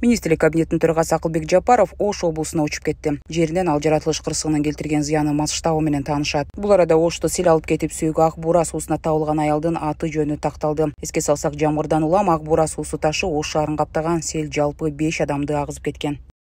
министрлик кабинетинин төрагасы акылбек жапаров ош облусуна учуп кетті. жеринен ал жаратылыш кырсыгынын келтирген зыяны масштабы менен таанышат бул арада ошту сел алып кетип сүйүк ак бура суусуна табылган аты жөнү тақталды. эске салсақ жамгырдан улам ак буура суусу ош шаарын каптаган сел жалпы беш адамды агызып кеткен